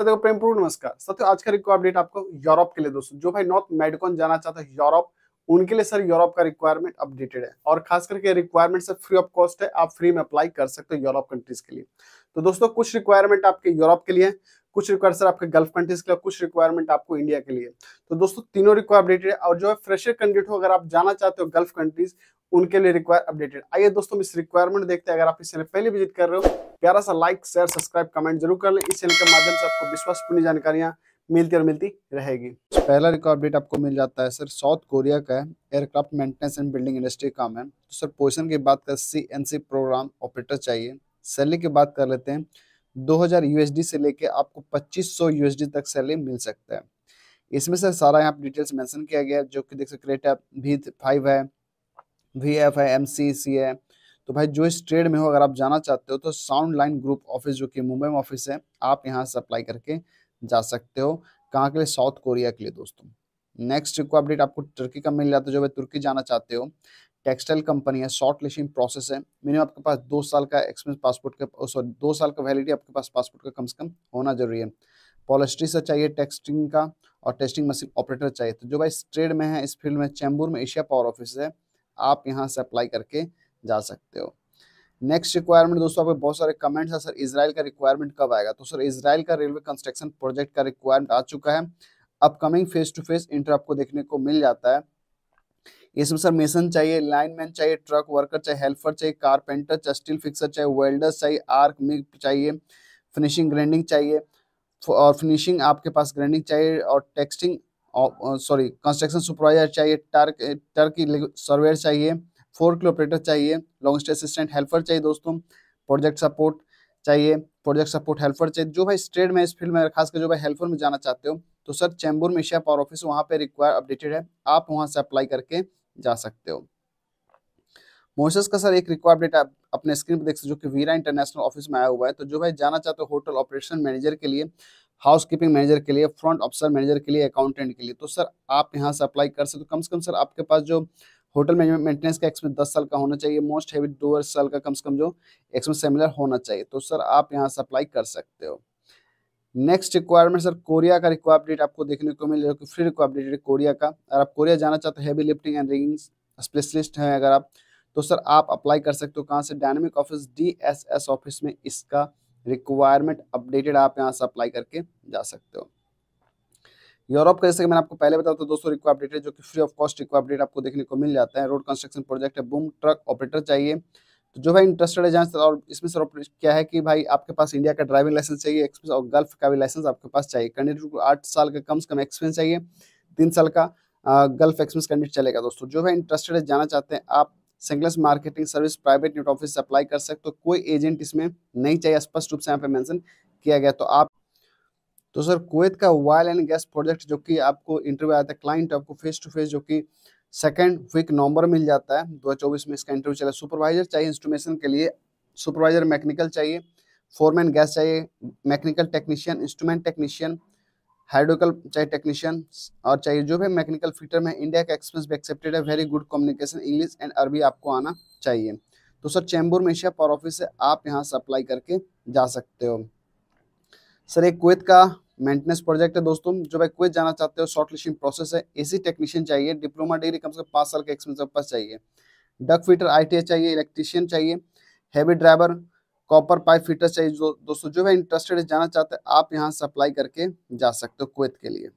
साथियों प्रेम पूर्ण नमस्कार साथियों आज का रिक्वा अपडेट आपको यूरोप के लिए दोस्तों जो भाई नॉर्थ मेडिकॉन जाना चाहता है यूरोप उनके लिए सर यूरोप का रिक्वायरमेंट अपडेटेड है और खास करके requirement sir free of cost है आप फ्री में अप्लाई कर सकते हो यूरोप कंट्रीज के लिए तो दोस्तों कुछ रिक्वायरमेंट आपके यूरोप के लिए है कुछ रिक्वायर सर आपके गल्फ कंट्रीज के लिए कुछ रिक्वायरमेंट आपको इंडिया के लिए तो दोस्तों तीनों रिक्वायर अपडेटेड है और जो है फ्रेशर कैंडिडेट हो अगर आप जाना चाहते हो गल्फ कंट्रीज उनके लिए रिक्वायर अपडेटेड आइए दोस्तों इस रिक्वायरमेंट देखते हैं अगर आप इस चैनल पहले विजिट कर रहे हो प्यारा सा लाइक शेयर सब्सक्राइब कमेंट जरूर कर लें इस चैनल के माध्यम से आपको विश्वासपूर्ण जानकारियां मिलती और मिलती रहेगी पहला रिकॉर्ड अपडेट आपको मिल जाता है सर साउथ कोरिया का aircraft maintenance and building industry काम है तो सर पोजिशन की बात कर C N C program operator चाहिए सैलरी की बात कर लेते हैं 2000 यूएसडी से लेके आपको 2500 यूएसडी तक सैलरी मिल सकता है इसमें सर सारा यहाँ डिटेल्स मेंशन किया गया जो कि देख सकते क्रेटा भी फाइव है वी एफ है एम सी सी है तो भाई जो इस ट्रेड में हो अगर आप जाना चाहते हो तो साउंड लाइन ग्रुप ऑफिस जो कि मुंबई में ऑफिस है आप यहाँ से अप्लाई करके जा सकते हो कहाँ के लिए साउथ कोरिया के लिए दोस्तों नेक्स्ट को अपडेट आपको तुर्की का मिल जाता है जो भाई तुर्की जाना चाहते हो टेक्सटाइल कंपनी है शॉर्ट लिस्टिंग प्रोसेस है मिनिमम आपके पास दो साल का एक्सपीरियंस पासपोर्ट का सॉरी दो साल का वैलिडिटी आपके पास पासपोर्ट का कम से कम होना जरूरी है पॉलिस्ट्री से चाहिए टेक्सटिंग का और टेस्टिंग मशीन ऑपरेटर चाहिए तो जो भाई इस ट्रेड में है इस फील्ड में चैम्बूर में एशिया पावर ऑफिस है आप यहाँ से अप्लाई करके जा सकते हो नेक्स्ट रिक्वायरमेंट दोस्तों आपके बहुत सारे कमेंट्स है सर इसराइल का रिक्वायरमेंट कब आएगा तो सर इसराइल का रेलवे कंस्ट्रक्शन प्रोजेक्ट का रिक्वायरमेंट आ चुका है upcoming face to face inter आपको देखने को मिल जाता है इसमें सर मेसन चाहिए लाइनमैन चाहिए ट्रक वर्कर चाहिए हेल्पर चाहिए कारपेंटर चाहिए स्टील फिक्सर चाहिए वेल्डर चाहिए आर्क मिग चाहिए फिनिशिंग ग्राइंडिंग चाहिए और फिनिशिंग आपके पास ग्राइंडिंग चाहिए और टेक्सटिंग सॉरी कंस्ट्रक्शन सुपरवाइजर चाहिए टर्क टर्क सर्वेयर चाहिए फोर्क ऑपरेटर चाहिए लॉन्ग स्टे असिस्टेंट हेल्पर चाहिए दोस्तों प्रोजेक्ट सपोर्ट चाहिए प्रोजेक्ट सपोर्ट हेल्पर चाहिए जो भाई स्टेट में इस फील्ड में खासकर जो भाई हेल्पर में जाना चाहते हो तो सर चैम्बूर में एशिया पावर ऑफिस वहाँ पे रिक्वायर अपडेटेड है आप वहाँ से अप्लाई करके जा सकते हो मोशस का सर एक रिक्वायर अपडेट आप अपने स्क्रीन पर देख सकते हो जो कि वीरा इंटरनेशनल ऑफिस में आया हुआ है तो जो भाई जाना चाहते हो होटल ऑपरेशन मैनेजर के लिए हाउसकीपिंग मैनेजर के लिए फ्रंट ऑफिसर मैनेजर के लिए अकाउंटेंट के लिए तो सर आप यहाँ से अप्लाई कर सकते हो तो कम से कम सर आपके पास जो होटल मैनेजमेंट मेंटेनेंस का एक्सपीरियंस दस साल का होना चाहिए मोस्ट हैवी दो साल का कम से कम जो एक्सपीरियंस सेमिलर होना चाहिए तो सर आप यहाँ से अप्लाई कर सकते हो नेक्स्ट रिक्वायरमेंट सर कोरिया का रिक्वायरमेंट आपको देखने को मिल जाएगा फ्री रिक्वायरमेंट डेट कोरिया का अगर आप कोरिया जाना चाहते हो heavy lifting and ring specialist हैं अगर आप तो सर आप अप्लाई कर सकते हो कहाँ से dynamic office D S S office में इसका रिक्वायरमेंट अपडेटेड आप यहाँ से अप्लाई करके जा सकते हो यूरोप का जैसे कि मैंने आपको पहले बताया था दोस्तों रिक्वा अपडेटेड जो कि फ्री ऑफ कॉस्ट रिक्वा अपडेट आपको देखने को मिल जाता है रोड कंस्ट्रक्शन प्रोजेक्ट है बूम ट्रक ऑपरेटर चाहिए तो जो भाई इंटरेस्टेड है जहाँ और इसमें सर क्या है कि भाई आपके पास इंडिया का ड्राइविंग लाइसेंस चाहिए एक्सपीरियंस और गल्फ का भी लाइसेंस आपके पास चाहिए कैंडिडेट को आठ साल का कम से कम एक्सपीरियंस चाहिए तीन साल का गल्फ एक्सपीरियंस कैंडिडेट चलेगा दोस्तों जो भाई इंटरेस्टेड है जाना चाहते हैं आप सेंगलेस marketing service private net office apply कर सकते हो तो कोई एजेंट इसमें नहीं चाहिए स्पष्ट रूप से यहाँ पे मेंशन किया गया तो आप तो सर कुवैत का वायल एंड गैस प्रोजेक्ट जो कि आपको इंटरव्यू आया था क्लाइंट आपको फेस टू फेस जो कि सेकेंड वीक नवंबर मिल जाता है 2024 में इसका इंटरव्यू चला सुपरवाइजर चाहिए इंस्ट्रूमेशन के लिए सुपरवाइजर मैकेनिकल चाहिए फोरमैन गैस चाहिए मैकेनिकल टेक्नीशियन इंस्ट्रूमेंट टेक्नीशियन हाइड्रोकल चाहे टेक्नीशियन और चाहे जो भी मैकेनिकल फीटर में इंडिया का एक्सपीरियंस भी एक्सेप्टेड है very good communication English and अरबी आपको आना चाहिए तो सर चैम्बूर में एशिया पावर ऑफिस से आप यहाँ से अप्लाई करके जा सकते हो सर एक कुवैत का मेंटेनेंस प्रोजेक्ट है दोस्तों जो भाई कुवैत जाना चाहते हो शॉर्ट लिस्टिंग प्रोसेस है एसी टेक्नीशियन चाहिए डिप्लोमा डिग्री कम से कम पाँच साल का एक्सपीरियंस पास चाहिए डक फीटर आई चाहिए इलेक्ट्रीशियन चाहिए heavy driver copper pipe fitter चाहिए जो दोस्तों जो भी इंटरेस्टेड है जाना चाहते हैं आप यहाँ से अप्लाई करके जा सकते हो कुत के लिए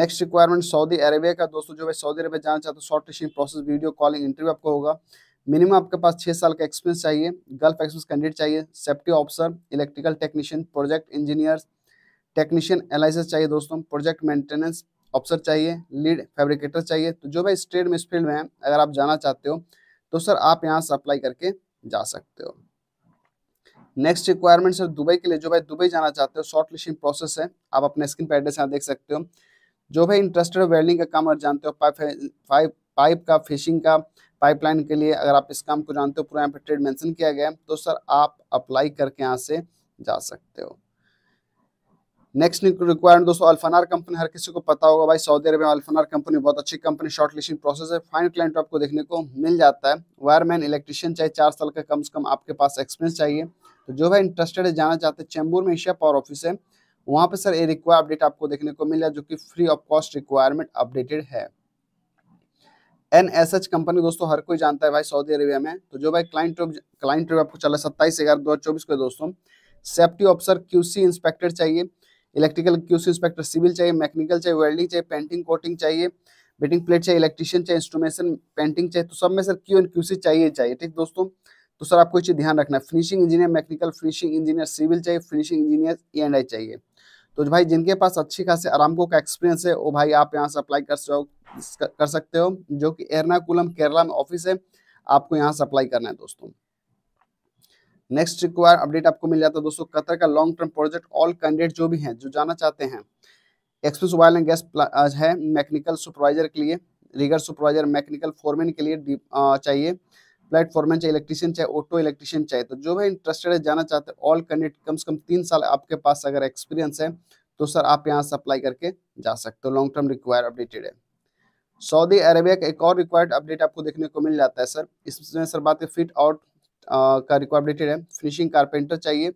नेक्स्ट रिक्वायरमेंट सऊदी अरेबिया का दोस्तों जो है सऊदी अरेबिया जाना चाहते हो short testing process video calling interview आपको होगा मिनिमम आपके पास छः साल का एक्सपीरियंस चाहिए गल्फ एक्सपीरियंस कैंडिडेट चाहिए safety officer electrical technician project engineer technician analysis चाहिए दोस्तों प्रोजेक्ट मेंटेनेंस ऑफिसर चाहिए लीड फैब्रिकेटर चाहिए तो जो भाई स्टेट में इस फील्ड में है अगर आप जाना चाहते हो तो सर आप यहाँ से अप्लाई करके जा सकते हो नेक्स्ट रिक्वायरमेंट सर दुबई के लिए जो भाई दुबई जाना चाहते हो शॉर्ट लिस्टिंग प्रोसेस है आप अपने स्क्रीन पर एड्रेस यहाँ देख सकते हो जो भाई इंटरेस्टेड वेल्डिंग का काम अगर जानते हो पाइप पाइप पाइप का फिशिंग का पाइपलाइन के लिए अगर आप इस काम को जानते हो पूरा यहाँ पर ट्रेड मेंशन किया गया है तो सर आप अप्लाई करके यहाँ से जा सकते हो नेक्स्ट रिक्वायरमेंट दोस्तों अल्फनार कंपनी हर किसी को पता होगा भाई सऊदी अरब में अल्फनार कंपनी बहुत अच्छी कंपनी शॉर्ट लिस्टिंग प्रोसेस है फाइन क्लाइंट आपको देखने को मिल जाता है वायरमैन इलेक्ट्रिशियन चाहिए चार साल का कम से कम आपके पास एक्सपीरियंस चाहिए तो जो भाई इंटरेस्टेड है जाना चाहते हैं चैम्बूर में एशिया पावर ऑफिस है वहाँ पर सर ये रिक्वायर अपडेट आपको देखने को मिला जो कि free of cost requirement updated है एन एस एच कंपनी दोस्तों हर कोई जानता है भाई सऊदी अरेबिया में तो जो भाई क्लाइंट क्लाइंट आपको चला सत्ताईस ग्यारह दो को दोस्तों सेफ्टी ऑफिसर क्यूसी इंस्पेक्टर चाहिए इलेक्ट्रिकल क्यूसी इंस्पेक्टर सिविल चाहिए मैकेनिकल चाहिए वेल्डिंग चाहिए पेंटिंग कोटिंग चाहिए बेटिंग प्लेट चाहिए इलेक्ट्रिशियन चाहिए इंस्ट्रोमेशन पेंटिंग चाहिए तो सब में सर क्यू एंड क्यूसी चाहिए चाहिए ठीक दोस्तों तो सर आपको ये चीज़ ध्यान रखना है finishing engineer mechanical finishing engineer civil चाहिए finishing engineer E and I चाहिए तो भाई जिनके पास अच्छी खासी आरामको का एक्सपीरियंस है वो भाई आप यहाँ से अप्लाई कर कर सकते हो जो कि एर्नाकुलम केरला में ऑफिस है आपको यहाँ से अप्लाई करना है दोस्तों नेक्स्ट रिक्वायर अपडेट आपको मिल जाता है दोस्तों कतर का long term project all candidate जो भी हैं जो जाना चाहते हैं एक्सप्रेस ऑयल एंड गैस है मैकेनिकल सुपरवाइजर के लिए रिगर सुपरवाइजर मैकेनिकल फोरमैन के लिए आ, चाहिए प्लेटफॉर्मन चाहे इलेक्ट्रीशियन चाहे ऑटो इलेक्ट्रीशियन चाहे तो जो भी इंटरेस्टेड है जाना चाहते हैं ऑल कैंडिडेट कम से कम तीन साल आपके पास अगर एक्सपीरियंस है तो सर आप यहाँ से अप्लाई करके जा सकते हो लॉन्ग टर्म रिक्वायर अपडेटेड है सऊदी अरेबिया का एक और रिक्वायर्ड अपडेट आपको देखने को मिल जाता है सर इसमें सर बात है फिट आउट का रिक्वायर अपडेटेड है फिनिशिंग कारपेंटर चाहिए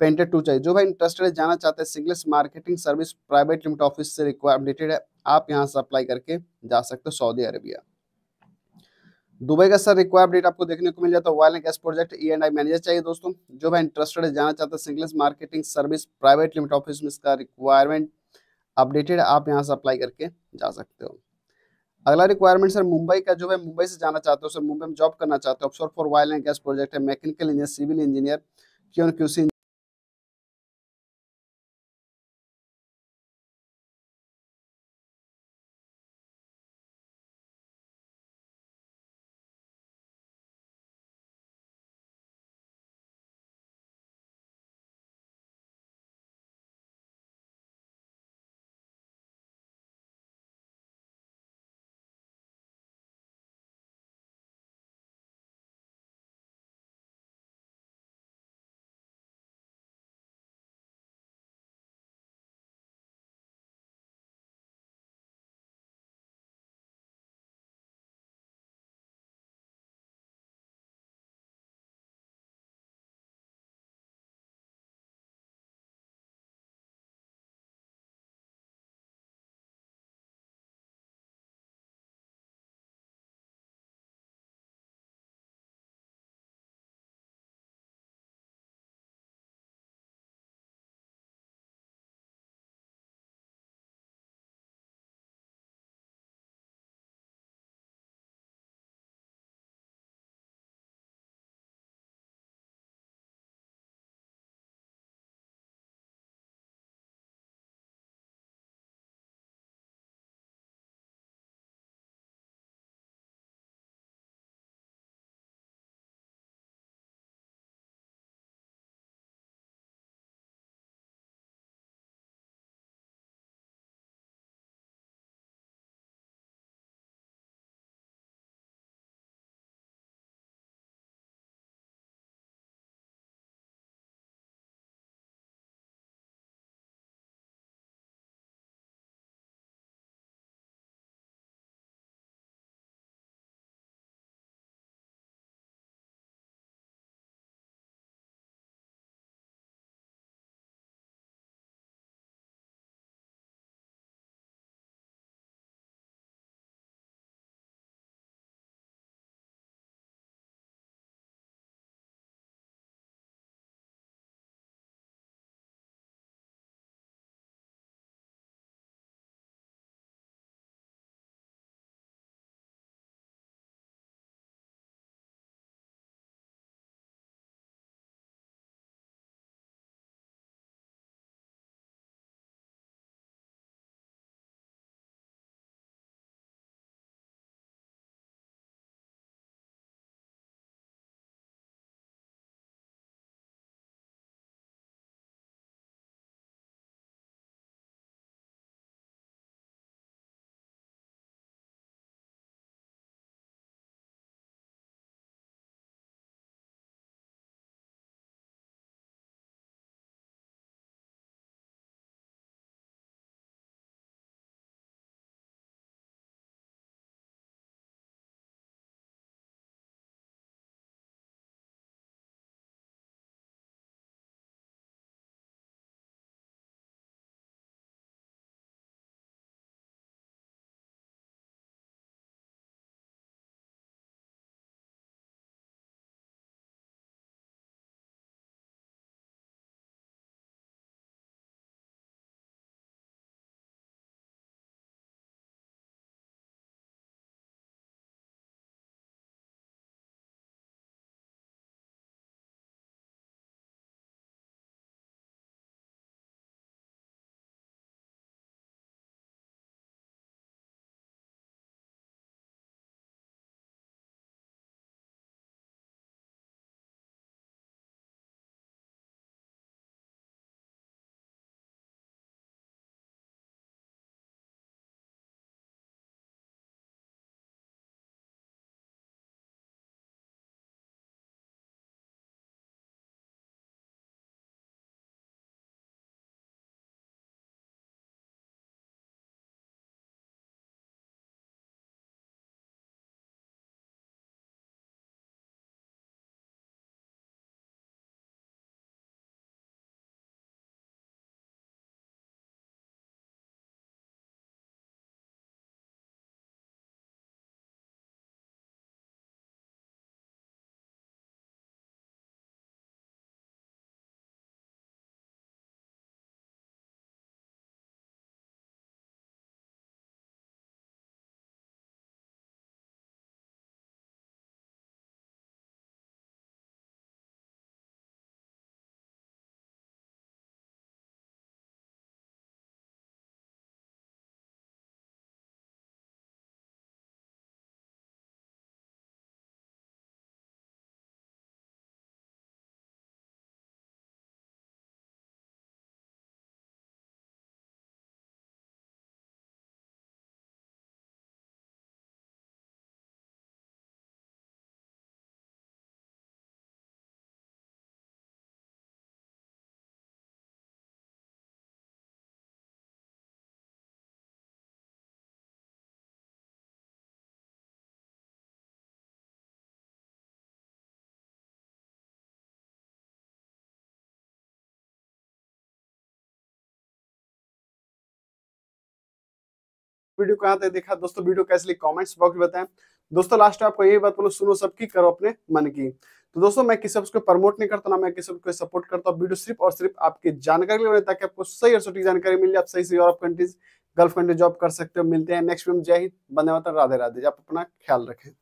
पेंटर टू चाहिए जो भाई इंटरेस्टेड है जाना चाहते हैं singles marketing service private limit office से रिक्वायर अपडेटेड है आप यहाँ से अप्लाई करके जा सकते हो सऊदी अरेबिया दुबई का सर रिक्वायर डेट आपको देखने को मिल जाता है oil and gas project E and I manager चाहिए दोस्तों जो भाई इंटरेस्टेड है जाना चाहता है singles marketing service private limit office में इसका रिक्वायरमेंट अपडेटेड आप यहाँ से अप्लाई करके जा सकते हो अगला रिक्वायरमेंट सर मुंबई का जो है मुंबई से जाना चाहते हो सर मुंबई में जॉब करना चाहते हो option for oil and gas project है मैकेनिकल इंजीनियर सिविल इंजीनियर क्यों क्यूसी वीडियो कहाँ तक देखा दोस्तों वीडियो कैसे लिए कॉमेंट्स बॉक्स में बताएं दोस्तों लास्ट आपको यही बात बोलो सुनो सबकी करो अपने मन की तो दोस्तों मैं किसी को प्रमोट नहीं करता ना मैं किसी को सपोर्ट करता हूँ वीडियो सिर्फ और सिर्फ आपकी जानकारी लेने ताकि आपको सही और सटीक जानकारी मिले आप सही से Europe countries Gulf country job कर सकते हो मिलते हैं नेक्स्ट वीडियो जय हिंद बंदे माता राधे राधे आप अपना ख्याल रखें